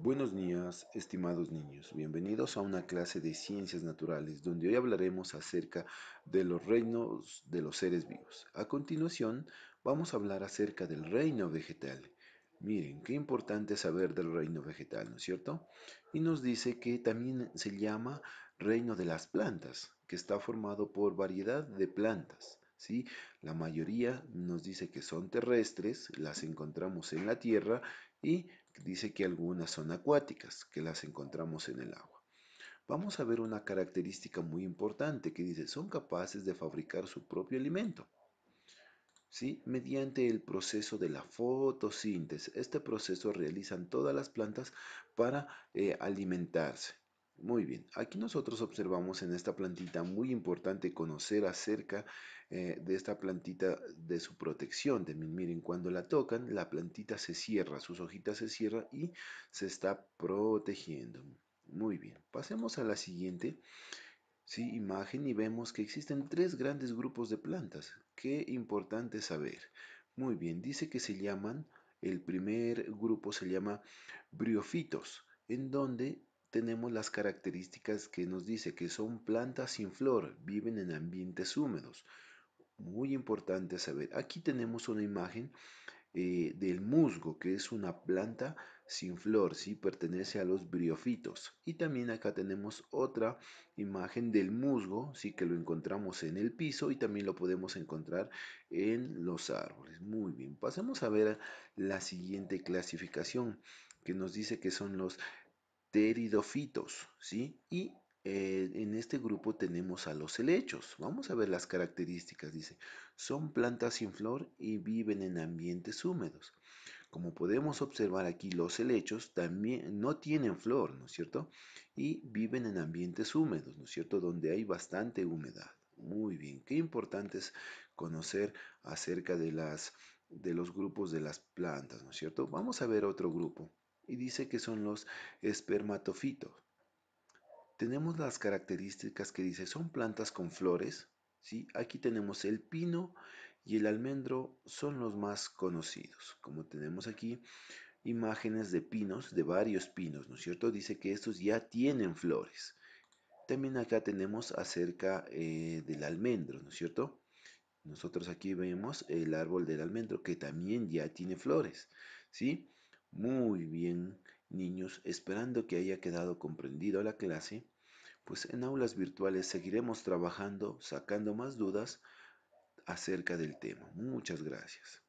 Buenos días, estimados niños. Bienvenidos a una clase de ciencias naturales donde hoy hablaremos acerca de los reinos de los seres vivos. A continuación, vamos a hablar acerca del reino vegetal. Miren, qué importante saber del reino vegetal, ¿no es cierto? Y nos dice que también se llama reino de las plantas, que está formado por variedad de plantas. ¿Sí? La mayoría nos dice que son terrestres, las encontramos en la tierra y Dice que algunas son acuáticas, que las encontramos en el agua. Vamos a ver una característica muy importante que dice, son capaces de fabricar su propio alimento. ¿Sí? Mediante el proceso de la fotosíntesis. Este proceso realizan todas las plantas para eh, alimentarse. Muy bien, aquí nosotros observamos en esta plantita muy importante conocer acerca eh, de esta plantita de su protección. de miren, cuando la tocan, la plantita se cierra, sus hojitas se cierran y se está protegiendo. Muy bien, pasemos a la siguiente imagen y vemos que existen tres grandes grupos de plantas. Qué importante saber. Muy bien, dice que se llaman, el primer grupo se llama briofitos, en donde tenemos las características que nos dice que son plantas sin flor, viven en ambientes húmedos. Muy importante saber. Aquí tenemos una imagen eh, del musgo, que es una planta sin flor, ¿sí? pertenece a los briofitos. Y también acá tenemos otra imagen del musgo, ¿sí? que lo encontramos en el piso y también lo podemos encontrar en los árboles. Muy bien, pasemos a ver la siguiente clasificación que nos dice que son los teridofitos, ¿sí? Y eh, en este grupo tenemos a los helechos. Vamos a ver las características. Dice, son plantas sin flor y viven en ambientes húmedos. Como podemos observar aquí, los helechos también no tienen flor, ¿no es cierto? Y viven en ambientes húmedos, ¿no es cierto? Donde hay bastante humedad. Muy bien, qué importante es conocer acerca de, las, de los grupos de las plantas, ¿no es cierto? Vamos a ver otro grupo y dice que son los espermatofitos. Tenemos las características que dice, son plantas con flores, ¿sí? Aquí tenemos el pino y el almendro son los más conocidos. Como tenemos aquí imágenes de pinos, de varios pinos, ¿no es cierto? Dice que estos ya tienen flores. También acá tenemos acerca eh, del almendro, ¿no es cierto? Nosotros aquí vemos el árbol del almendro que también ya tiene flores, ¿sí? Muy bien, niños, esperando que haya quedado comprendido la clase, pues en aulas virtuales seguiremos trabajando, sacando más dudas acerca del tema. Muchas gracias.